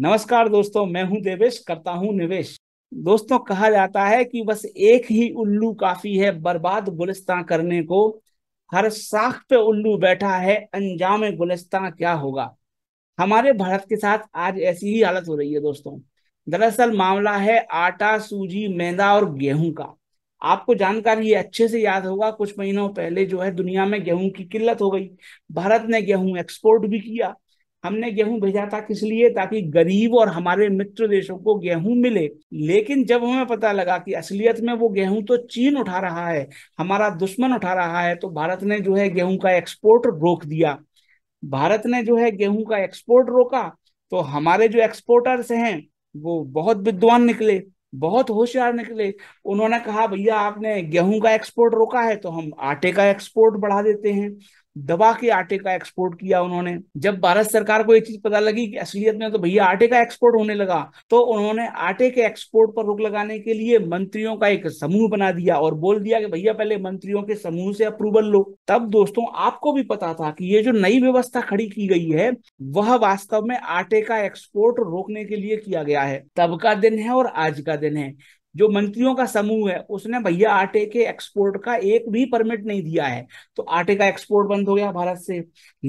नमस्कार दोस्तों मैं हूं देवेश करता हूं निवेश दोस्तों कहा जाता है कि बस एक ही उल्लू काफी है बर्बाद गुलिस्तान करने को हर साख पे उल्लू बैठा है अंजाम गुलिस्तान क्या होगा हमारे भारत के साथ आज ऐसी ही हालत हो रही है दोस्तों दरअसल मामला है आटा सूजी मैदा और गेहूं का आपको जानकारी ये अच्छे से याद होगा कुछ महीनों पहले जो है दुनिया में गेहूं की किल्लत हो गई भारत ने गेहूं एक्सपोर्ट भी किया हमने गेहूं भेजा था किस लिए ताकि गरीब और हमारे मित्र देशों को गेहूं मिले लेकिन जब हमें पता लगा कि असलियत में वो गेहूं तो चीन उठा रहा है हमारा दुश्मन उठा रहा है तो भारत ने जो है गेहूं का एक्सपोर्ट रोक दिया भारत ने जो है गेहूं का एक्सपोर्ट रोका तो हमारे जो एक्सपोर्टर्स हैं वो बहुत विद्वान निकले बहुत होशियार निकले उन्होंने कहा भैया आपने गेहूं का एक्सपोर्ट रोका है तो हम आटे का एक्सपोर्ट बढ़ा देते हैं दवा के आटे का एक्सपोर्ट किया उन्होंने जब भारत सरकार को ये चीज पता लगी कि असलियत में तो भैया आटे का एक्सपोर्ट होने लगा तो उन्होंने आटे के एक्सपोर्ट पर रोक लगाने के लिए मंत्रियों का एक समूह बना दिया और बोल दिया कि भैया पहले मंत्रियों के समूह से अप्रूवल लो तब दोस्तों आपको भी पता था कि ये जो नई व्यवस्था खड़ी की गई है वह वास्तव में आटे का एक्सपोर्ट रोकने के लिए किया गया है तब का दिन है और आज का दिन है जो मंत्रियों का समूह है उसने भैया आटे के एक्सपोर्ट का एक भी परमिट नहीं दिया है तो आटे का एक्सपोर्ट बंद हो गया भारत से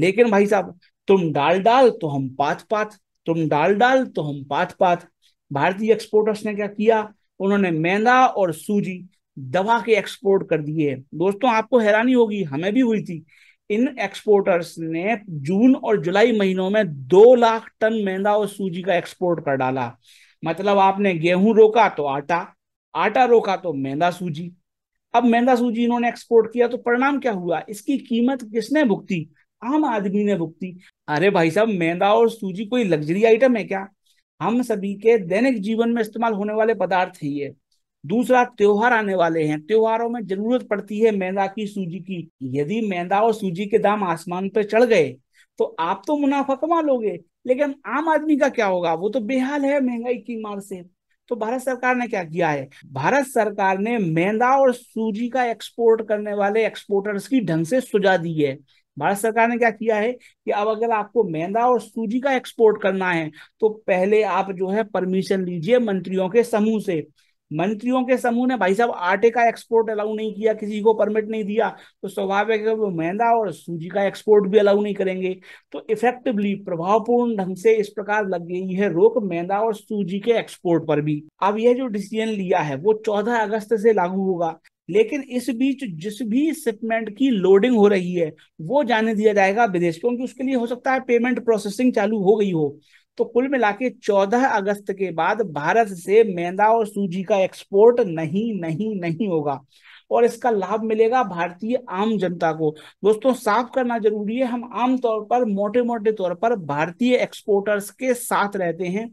लेकिन भाई साहब तुम डाल डाल तो हम पात पात तुम डाल डाल तो हम पात पात भारतीय एक्सपोर्टर्स ने क्या किया उन्होंने मैदा और सूजी दवा के एक्सपोर्ट कर दिए दोस्तों आपको हैरानी होगी हमें भी हुई थी इन एक्सपोर्टर्स ने जून और जुलाई महीनों में दो लाख टन मैदा और सूजी का एक्सपोर्ट कर डाला मतलब आपने गेहूं रोका तो आटा आटा रोका तो मैदा सूजी अब मैदा सूजी इन्होंने एक्सपोर्ट किया तो परिणाम क्या हुआ इसकी कीमत किसने भुगती आम आदमी ने भुगती अरे भाई साहब मैदा और सूजी कोई लग्जरी आइटम है क्या हम सभी के दैनिक जीवन में इस्तेमाल होने वाले पदार्थ है ये दूसरा त्योहार आने वाले हैं त्योहारों में जरूरत पड़ती है मैदा की सूजी की यदि मैदा और सूजी के दाम आसमान पर चढ़ गए तो आप तो मुनाफा कमा लोगे लेकिन आम आदमी का क्या होगा वो तो बेहाल है महंगाई की मार से तो भारत सरकार ने क्या किया है भारत सरकार ने मैदा और सूजी का एक्सपोर्ट करने वाले एक्सपोर्टर्स की ढंग से सुझा दी है भारत सरकार ने क्या किया है कि अब अगर आपको मैदा और सूजी का एक्सपोर्ट करना है तो पहले आप जो है परमिशन लीजिए मंत्रियों के समूह से मंत्रियों के समूह ने भाई साहब आटे का एक्सपोर्ट अलाउ नहीं किया किसी को परमिट नहीं दिया तो स्वाभाविक है मैदा और सूजी का एक्सपोर्ट भी अलाउ नहीं करेंगे तो इफेक्टिवली प्रभावपूर्ण ढंग से इस प्रकार लग गई है रोक मैदा और सूजी के एक्सपोर्ट पर भी अब यह जो डिसीजन लिया है वो चौदह अगस्त से लागू होगा लेकिन इस बीच जिस भी शिपमेंट की लोडिंग हो रही है वो जाने दिया जाएगा विदेश क्योंकि उसके लिए हो सकता है पेमेंट प्रोसेसिंग चालू हो गई हो तो कुल मिला के चौदह अगस्त के बाद भारत से मैदा और सूजी का एक्सपोर्ट नहीं नहीं नहीं होगा और इसका लाभ मिलेगा भारतीय आम जनता को दोस्तों साफ करना जरूरी है हम आम तौर पर मोटे मोटे तौर पर भारतीय एक्सपोर्टर्स के साथ रहते हैं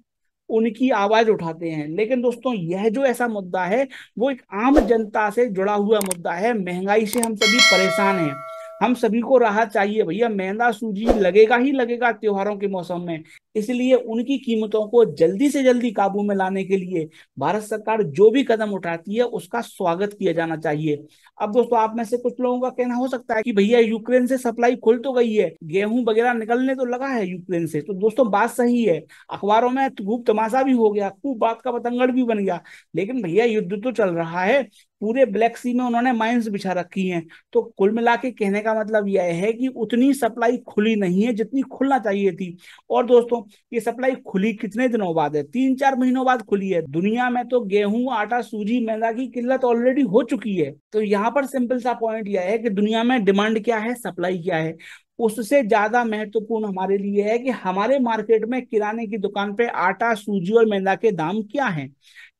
उनकी आवाज उठाते हैं लेकिन दोस्तों यह जो ऐसा मुद्दा है वो एक आम जनता से जुड़ा हुआ मुद्दा है महंगाई से हम सभी परेशान हैं हम सभी को राहत चाहिए भैया मैदा सूजी लगेगा ही लगेगा त्योहारों के मौसम में इसलिए उनकी कीमतों को जल्दी से जल्दी काबू में लाने के लिए भारत सरकार जो भी कदम उठाती है उसका स्वागत किया जाना चाहिए अब दोस्तों आप में से कुछ लोगों का कहना हो सकता है कि भैया यूक्रेन से सप्लाई खुल तो गई है गेहूं वगैरह निकलने तो लगा है यूक्रेन से तो दोस्तों बात सही है अखबारों में खूब तमाशा भी हो गया खूब बात का पतंगड़ भी बन गया लेकिन भैया युद्ध तो चल रहा है पूरे ब्लैक सी में उन्होंने माइंस बिछा रखी हैं तो कुल मिला के कहने का मतलब यह है कि उतनी सप्लाई खुली नहीं है जितनी खुलना चाहिए थी और दोस्तों ये सप्लाई खुली कितने दिनों बाद है तीन चार महीनों बाद खुली है दुनिया में तो गेहूं आटा सूजी मैदा की किल्लत ऑलरेडी हो चुकी है तो यहाँ पर सिंपल सा पॉइंट यह है कि दुनिया में डिमांड क्या है सप्लाई क्या है उससे ज्यादा महत्वपूर्ण हमारे लिए है कि हमारे मार्केट में किराने की दुकान पे आटा सूजी और मैदा के दाम क्या हैं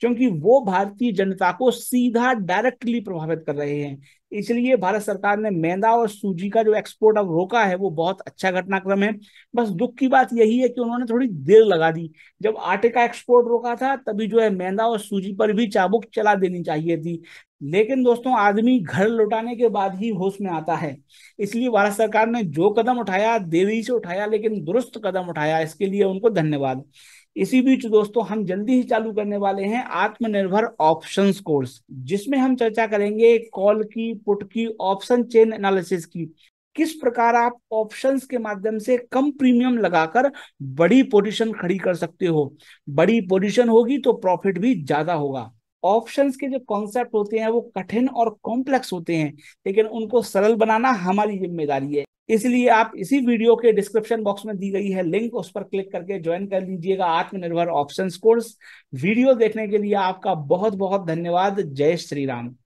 क्योंकि वो भारतीय जनता को सीधा डायरेक्टली प्रभावित कर रहे हैं इसलिए भारत सरकार ने मैदा और सूजी का जो एक्सपोर्ट अब रोका है वो बहुत अच्छा घटनाक्रम है बस दुख की बात यही है कि उन्होंने थोड़ी देर लगा दी जब आटे का एक्सपोर्ट रोका था तभी जो है मैदा और सूजी पर भी चाबुक चला देनी चाहिए थी लेकिन दोस्तों आदमी घर लौटाने के बाद ही होश में आता है इसलिए भारत सरकार ने जो कदम उठाया देरी से उठाया लेकिन दुरुस्त कदम उठाया इसके लिए उनको धन्यवाद इसी बीच दोस्तों हम जल्दी ही चालू करने वाले हैं आत्मनिर्भर ऑप्शंस कोर्स जिसमें हम चर्चा करेंगे कॉल की पुट की ऑप्शन चेन एनालिसिस की किस प्रकार आप ऑप्शंस के माध्यम से कम प्रीमियम लगाकर बड़ी पोजीशन खड़ी कर सकते हो बड़ी पोजीशन होगी तो प्रॉफिट भी ज्यादा होगा ऑप्शंस के जो कॉन्सेप्ट होते हैं वो कठिन और कॉम्प्लेक्स होते हैं लेकिन उनको सरल बनाना हमारी जिम्मेदारी है इसलिए आप इसी वीडियो के डिस्क्रिप्शन बॉक्स में दी गई है लिंक उस पर क्लिक करके ज्वाइन कर लीजिएगा आत्मनिर्भर ऑप्शन कोर्स वीडियो देखने के लिए आपका बहुत बहुत धन्यवाद जय श्री राम